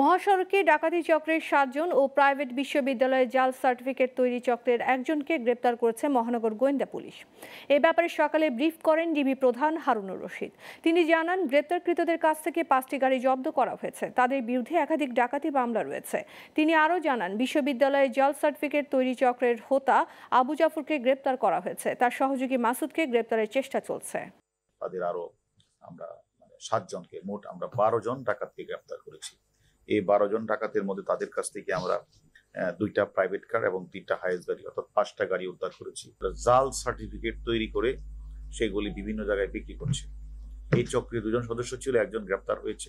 মহাসড়কে ডাকাতি চক্রের সাতজন ও প্রাইভেট বিশ্ববিদ্যালয়ে জাল সার্টিফিকেট তৈরি চক্রের একজনকে গ্রেপ্তার করেছে মহানগর গোয়েন্দা পুলিশ এ ব্যাপারে সকালে ব্রিফ করেন ডিবি প্রধান হারুনুর রশিদ তিনি জানান গ্রেপ্তারকৃতদের কাছ থেকে পাঁচটি গাড়ি জব্দ করা হয়েছে তাদের বিরুদ্ধে একাধিক ডাকাতি মামলা রয়েছে তিনি আরও জানান বিশ্ববিদ্যালয়ে জাল সার্টিফিকেট তৈরি চক্রের হোতা আবু জাফরকে গ্রেপ্তার করা হয়েছে তার সহযোগী মাসুদকে গ্রেপ্তারের চেষ্টা চলছে তাদের আরো আমরা মানে সাতজনকে মোট আমরা বারো জন ডাকাতকে গ্রেপ্তার করেছি এই বারো জন ডাকাতের মধ্যে তাদের কাছ থেকে আমরা দুইটা প্রাইভেট কার এবং তিনটা হায়েস্ট গাড়ি অর্থাৎ পাঁচটা গাড়ি উদ্ধার করেছি জাল সার্টিফিকেট তৈরি করে সেগুলি বিভিন্ন জায়গায় বিক্রি করছে এই চক্রে দুজন সদস্য ছিল একজন গ্রেপ্তার হয়েছে